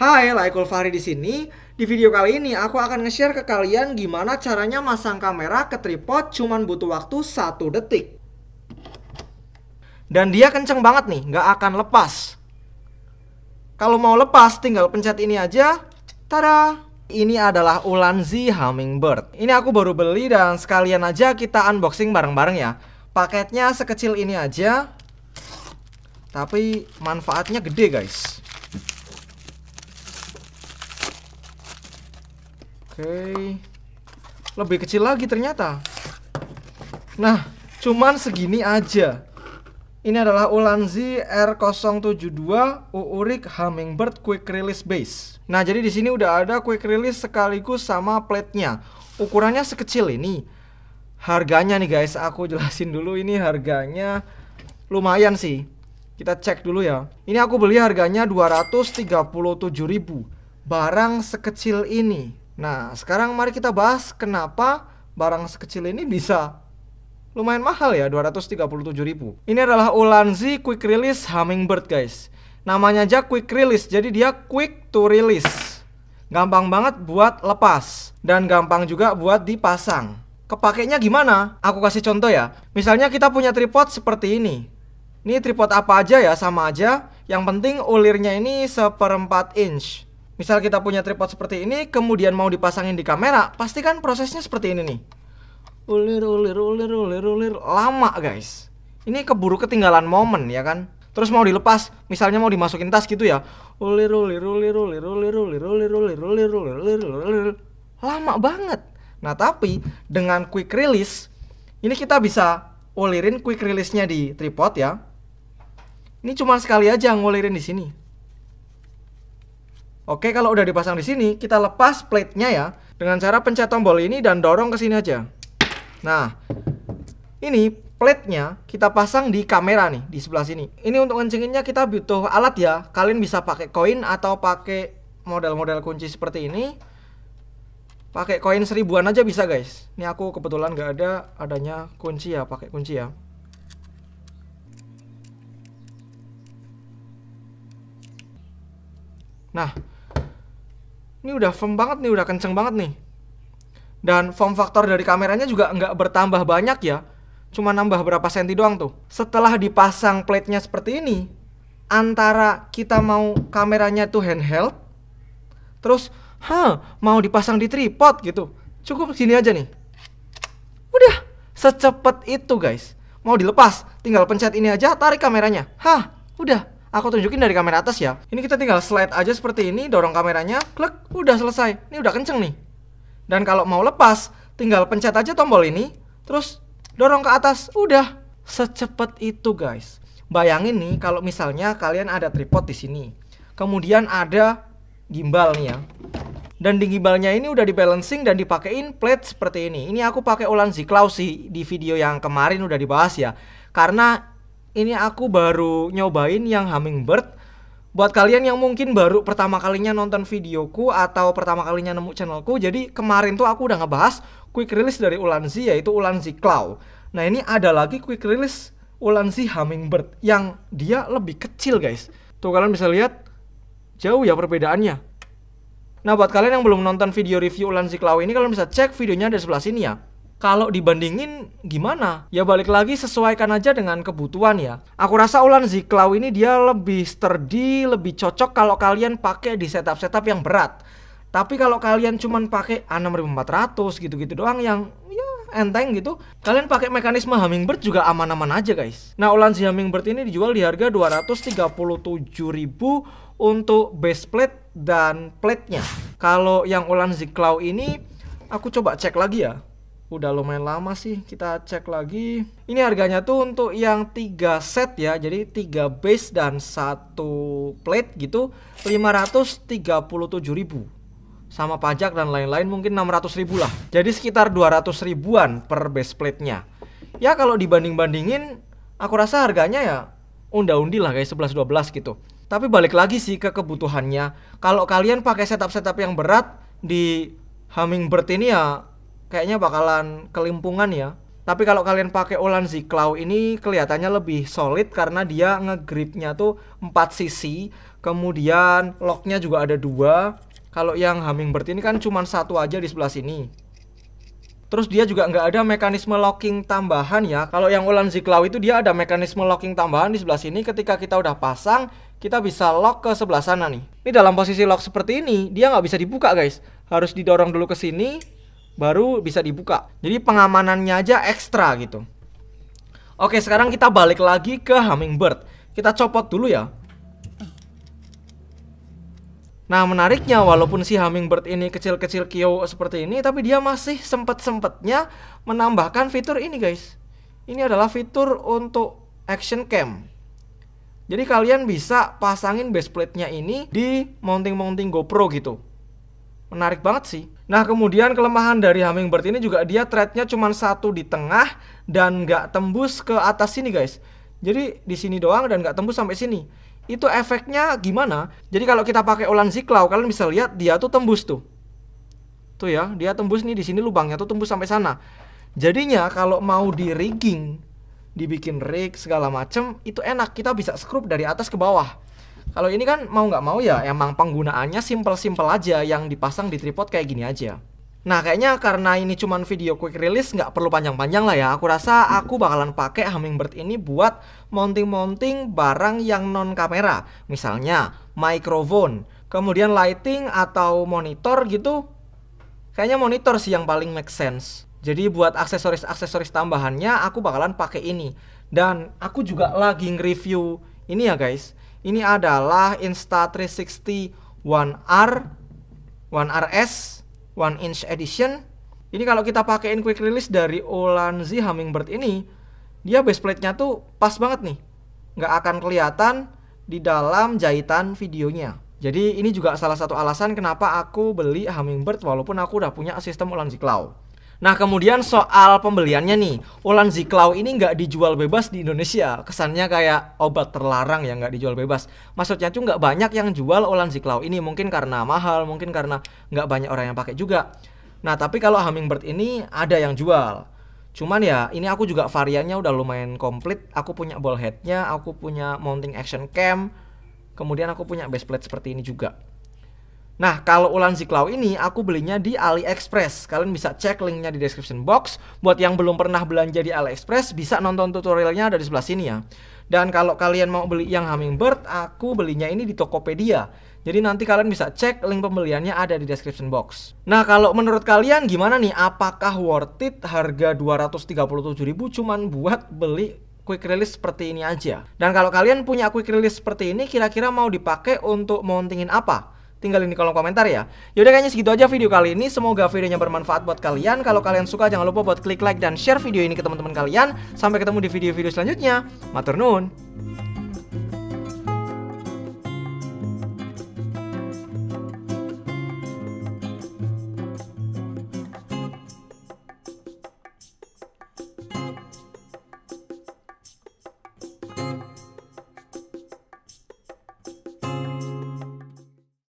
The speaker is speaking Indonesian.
Hai, Laikul Fahri di sini. Di video kali ini aku akan nge-share ke kalian gimana caranya masang kamera ke tripod cuman butuh waktu satu detik. Dan dia kenceng banget nih, nggak akan lepas. Kalau mau lepas tinggal pencet ini aja. Tada! Ini adalah Ulanzi Hummingbird. Ini aku baru beli dan sekalian aja kita unboxing bareng-bareng ya. Paketnya sekecil ini aja. Tapi manfaatnya gede guys. Oke. Lebih kecil lagi ternyata. Nah, cuman segini aja. Ini adalah Ulanzi R072 Uurik Hummingbird Quick Release Base. Nah, jadi di sini udah ada quick release sekaligus sama plate-nya. Ukurannya sekecil ini. Harganya nih guys, aku jelasin dulu ini harganya lumayan sih. Kita cek dulu ya. Ini aku beli harganya 237.000. Barang sekecil ini Nah, sekarang mari kita bahas kenapa barang sekecil ini bisa lumayan mahal ya, 237.000. Ini adalah Ulanzi Quick Release Hummingbird, guys. Namanya aja quick release, jadi dia quick to release. Gampang banget buat lepas dan gampang juga buat dipasang. Kepakainya gimana? Aku kasih contoh ya. Misalnya kita punya tripod seperti ini. Ini tripod apa aja ya, sama aja. Yang penting ulirnya ini seperempat inch. Misal kita punya tripod seperti ini, kemudian mau dipasangin di kamera, pastikan prosesnya seperti ini nih. Ulir, ulir, ulir, ulir, ulir, lama guys. Ini keburu ketinggalan momen ya kan. Terus mau dilepas, misalnya mau dimasukin tas gitu ya. Ulir, ulir, ulir, ulir, ulir, ulir, ulir, ulir, ulir, ulir, ulir, ulir, lama banget. Nah tapi dengan quick release, ini kita bisa ulirin quick release-nya di tripod ya. Ini cuma sekali aja ngulirin di sini. Oke, kalau udah dipasang di sini, kita lepas plate-nya ya dengan cara pencet tombol ini dan dorong ke sini aja. Nah, ini plate-nya kita pasang di kamera nih di sebelah sini. Ini untuk ngencenginnya kita butuh alat ya. Kalian bisa pakai koin atau pakai model-model kunci seperti ini. Pakai koin seribuan aja bisa guys. Ini aku kebetulan nggak ada adanya kunci ya, pakai kunci ya. Nah, ini udah firm banget nih, udah kenceng banget nih. Dan form faktor dari kameranya juga nggak bertambah banyak ya, cuma nambah berapa senti doang tuh. Setelah dipasang plate-nya seperti ini, antara kita mau kameranya tuh handheld, terus, hah mau dipasang di tripod gitu, cukup sini aja nih. Udah, secepat itu guys. Mau dilepas, tinggal pencet ini aja, tarik kameranya. Hah, udah. Aku tunjukin dari kamera atas ya. Ini kita tinggal slide aja seperti ini, dorong kameranya, klik, udah selesai. Ini udah kenceng nih. Dan kalau mau lepas, tinggal pencet aja tombol ini, terus dorong ke atas, udah. Secepat itu guys. Bayangin nih kalau misalnya kalian ada tripod di sini. Kemudian ada gimbal nih ya. Dan di gimbalnya ini udah dibalancing dan dipakein plate seperti ini. Ini aku pakai ulan Ziklaus sih di video yang kemarin udah dibahas ya. Karena ini aku baru nyobain yang Hummingbird. Buat kalian yang mungkin baru pertama kalinya nonton videoku atau pertama kalinya nemu channelku, jadi kemarin tuh aku udah ngebahas quick release dari Ulanzi yaitu Ulanzi Claw. Nah ini ada lagi quick release Ulanzi Hummingbird yang dia lebih kecil guys. Tuh kalian bisa lihat jauh ya perbedaannya. Nah buat kalian yang belum nonton video review Ulanzi Claw ini kalian bisa cek videonya ada sebelah sini ya kalau dibandingin gimana? Ya balik lagi sesuaikan aja dengan kebutuhan ya. Aku rasa ulan Ziklau ini dia lebih sturdy, lebih cocok kalau kalian pakai di setup-setup yang berat. Tapi kalau kalian cuma pakai A6400 gitu-gitu doang yang ya enteng gitu, kalian pakai mekanisme Hummingbird juga aman-aman aja guys. Nah, ulan Hummingbird ini dijual di harga 237.000 untuk base plate dan plate-nya. Kalau yang ulan Ziklau ini aku coba cek lagi ya udah lumayan lama sih kita cek lagi ini harganya tuh untuk yang tiga set ya jadi tiga base dan satu plate gitu ribu sama pajak dan lain-lain mungkin 600.000 lah jadi sekitar 200 ribuan per base plate-nya ya kalau dibanding-bandingin aku rasa harganya ya unda-undi lah guys 11-12 gitu tapi balik lagi sih ke kebutuhannya kalau kalian pakai setup-setup yang berat di Hummingbird ini ya kayaknya bakalan kelimpungan ya. Tapi kalau kalian pakai Olan Ziklau ini kelihatannya lebih solid karena dia ngegripnya tuh 4 sisi, kemudian locknya juga ada dua. Kalau yang Hummingbird ini kan cuma satu aja di sebelah sini. Terus dia juga nggak ada mekanisme locking tambahan ya. Kalau yang Ulan Ziklau itu dia ada mekanisme locking tambahan di sebelah sini. Ketika kita udah pasang, kita bisa lock ke sebelah sana nih. Ini dalam posisi lock seperti ini, dia nggak bisa dibuka guys. Harus didorong dulu ke sini, baru bisa dibuka. Jadi pengamanannya aja ekstra gitu. Oke, sekarang kita balik lagi ke Hummingbird. Kita copot dulu ya. Nah, menariknya walaupun si Hummingbird ini kecil-kecil kio seperti ini, tapi dia masih sempet-sempetnya menambahkan fitur ini, guys. Ini adalah fitur untuk action cam. Jadi kalian bisa pasangin baseplate-nya ini di mounting-mounting GoPro gitu menarik banget sih. Nah kemudian kelemahan dari Hummingbird ini juga dia threadnya cuma satu di tengah dan nggak tembus ke atas sini guys. Jadi di sini doang dan nggak tembus sampai sini. Itu efeknya gimana? Jadi kalau kita pakai Olan ziklau kalian bisa lihat dia tuh tembus tuh. Tuh ya, dia tembus nih di sini lubangnya tuh tembus sampai sana. Jadinya kalau mau di rigging, dibikin rig segala macem itu enak kita bisa scrub dari atas ke bawah. Kalau ini kan mau nggak mau ya emang penggunaannya simple-simple aja yang dipasang di tripod kayak gini aja. Nah kayaknya karena ini cuma video quick release nggak perlu panjang-panjang lah ya Aku rasa aku bakalan pakai Hummingbird ini buat mounting-mounting barang yang non kamera Misalnya microphone, kemudian lighting atau monitor gitu Kayaknya monitor sih yang paling make sense Jadi buat aksesoris-aksesoris tambahannya aku bakalan pakai ini Dan aku juga lagi nge-review ini ya guys ini adalah Insta360 One R, One RS, One Inch Edition. Ini kalau kita pakaiin quick release dari Olanzi Hummingbird ini, dia base plate nya tuh pas banget nih. Nggak akan kelihatan di dalam jahitan videonya. Jadi ini juga salah satu alasan kenapa aku beli Hummingbird walaupun aku udah punya sistem Olanzi Cloud. Nah kemudian soal pembeliannya nih, Ulan Ziklau ini nggak dijual bebas di Indonesia. Kesannya kayak obat terlarang yang nggak dijual bebas. Maksudnya tuh nggak banyak yang jual Ulan Ziklau ini. Mungkin karena mahal, mungkin karena nggak banyak orang yang pakai juga. Nah tapi kalau Hummingbird ini ada yang jual. Cuman ya ini aku juga variannya udah lumayan komplit. Aku punya ball headnya, aku punya mounting action cam. Kemudian aku punya base plate seperti ini juga. Nah, kalau ulan Ziklau ini aku belinya di AliExpress. Kalian bisa cek linknya di description box. Buat yang belum pernah belanja di AliExpress, bisa nonton tutorialnya ada di sebelah sini ya. Dan kalau kalian mau beli yang Hummingbird, aku belinya ini di Tokopedia. Jadi nanti kalian bisa cek link pembeliannya ada di description box. Nah, kalau menurut kalian gimana nih? Apakah worth it harga 237.000 cuman buat beli quick release seperti ini aja? Dan kalau kalian punya quick release seperti ini, kira-kira mau dipakai untuk mountingin apa? tinggalin di kolom komentar ya. Yaudah kayaknya segitu aja video kali ini. Semoga videonya bermanfaat buat kalian. Kalau kalian suka jangan lupa buat klik like dan share video ini ke teman-teman kalian. Sampai ketemu di video-video selanjutnya. Matur